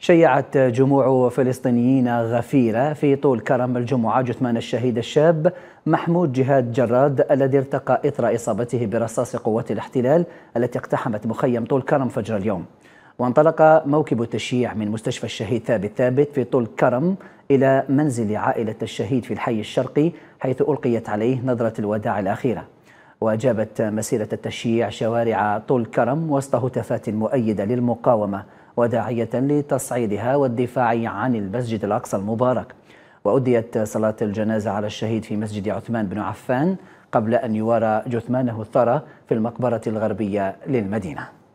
شيعت جموع فلسطينيين غفيرة في طول كرم الجمعة جثمان الشهيد الشاب محمود جهاد جراد الذي ارتقى إثر إصابته برصاص قوات الاحتلال التي اقتحمت مخيم طول كرم فجر اليوم وانطلق موكب التشييع من مستشفى الشهيد ثابت ثابت في طول كرم إلى منزل عائلة الشهيد في الحي الشرقي حيث ألقيت عليه نظرة الوداع الأخيرة وأجابت مسيرة التشييع شوارع طول كرم وسط هتافات مؤيدة للمقاومة وداعية لتصعيدها والدفاع عن المسجد الأقصى المبارك وأديت صلاة الجنازة على الشهيد في مسجد عثمان بن عفان قبل أن يوارى جثمانه الثرى في المقبرة الغربية للمدينة